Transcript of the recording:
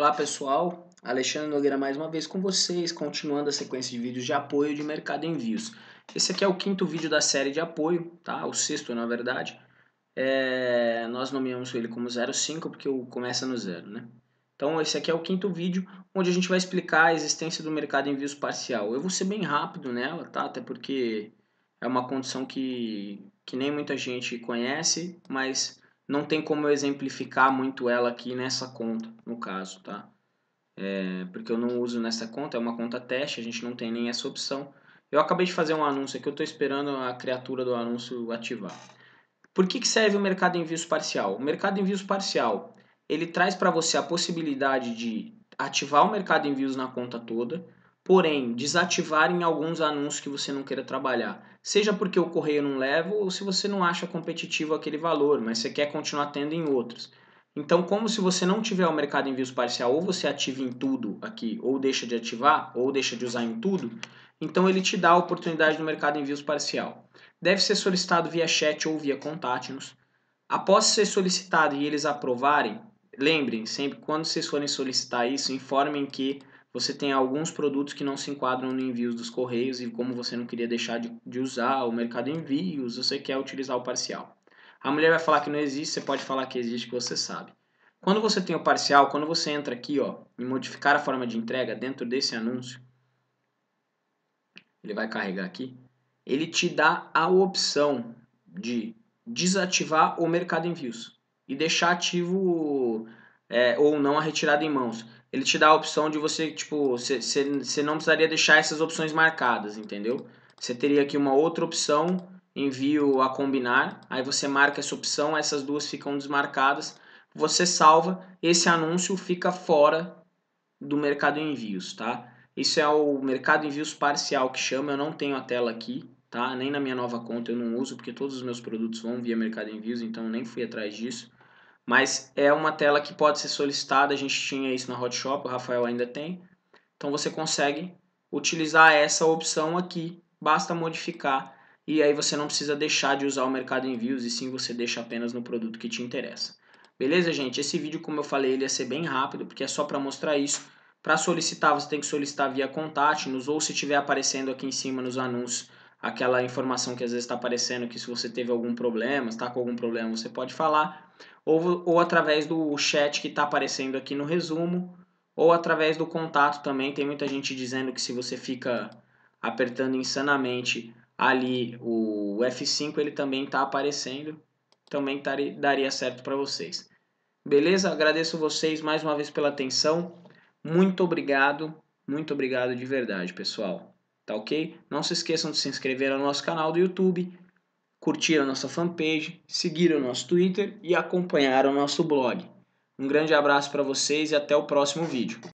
Olá pessoal, Alexandre Nogueira mais uma vez com vocês, continuando a sequência de vídeos de apoio de mercado em vias. Esse aqui é o quinto vídeo da série de apoio, tá? O sexto na verdade. É... Nós nomeamos ele como 05 porque começa no zero, né? Então esse aqui é o quinto vídeo onde a gente vai explicar a existência do mercado em vias parcial. Eu vou ser bem rápido nela, tá? Até porque é uma condição que, que nem muita gente conhece, mas não tem como eu exemplificar muito ela aqui nessa conta, no caso, tá? É, porque eu não uso nessa conta, é uma conta teste, a gente não tem nem essa opção. Eu acabei de fazer um anúncio aqui, eu estou esperando a criatura do anúncio ativar. Por que, que serve o mercado em envios parcial? O mercado em envios parcial, ele traz para você a possibilidade de ativar o mercado em envios na conta toda, Porém, desativarem alguns anúncios que você não queira trabalhar. Seja porque o correio não leva ou se você não acha competitivo aquele valor, mas você quer continuar tendo em outros. Então, como se você não tiver o mercado em envios parcial, ou você ativa em tudo aqui, ou deixa de ativar, ou deixa de usar em tudo, então ele te dá a oportunidade do mercado em envios parcial. Deve ser solicitado via chat ou via contátinos. Após ser solicitado e eles aprovarem, lembrem sempre quando vocês forem solicitar isso, informem que você tem alguns produtos que não se enquadram no envios dos correios e como você não queria deixar de, de usar o mercado envios, você quer utilizar o parcial. A mulher vai falar que não existe, você pode falar que existe, que você sabe. Quando você tem o parcial, quando você entra aqui ó, em modificar a forma de entrega dentro desse anúncio, ele vai carregar aqui, ele te dá a opção de desativar o mercado envios e deixar ativo é, ou não a retirada em mãos. Ele te dá a opção de você, tipo, você não precisaria deixar essas opções marcadas, entendeu? Você teria aqui uma outra opção, envio a combinar, aí você marca essa opção, essas duas ficam desmarcadas, você salva, esse anúncio fica fora do mercado envios, tá? Isso é o mercado envios parcial que chama, eu não tenho a tela aqui, tá? Nem na minha nova conta eu não uso, porque todos os meus produtos vão via mercado envios, então eu nem fui atrás disso. Mas é uma tela que pode ser solicitada, a gente tinha isso na Hotshop, o Rafael ainda tem. Então você consegue utilizar essa opção aqui, basta modificar e aí você não precisa deixar de usar o mercado envios e sim você deixa apenas no produto que te interessa. Beleza, gente? Esse vídeo, como eu falei, ele ia ser bem rápido, porque é só para mostrar isso. Para solicitar, você tem que solicitar via contact-nos ou se estiver aparecendo aqui em cima nos anúncios, aquela informação que às vezes está aparecendo que se você teve algum problema, está com algum problema, você pode falar, ou, ou através do chat que está aparecendo aqui no resumo, ou através do contato também. Tem muita gente dizendo que se você fica apertando insanamente ali o F5, ele também está aparecendo, também tari, daria certo para vocês. Beleza? Agradeço vocês mais uma vez pela atenção. Muito obrigado, muito obrigado de verdade, pessoal tá ok? Não se esqueçam de se inscrever no nosso canal do YouTube, curtir a nossa fanpage, seguir o nosso Twitter e acompanhar o nosso blog. Um grande abraço para vocês e até o próximo vídeo.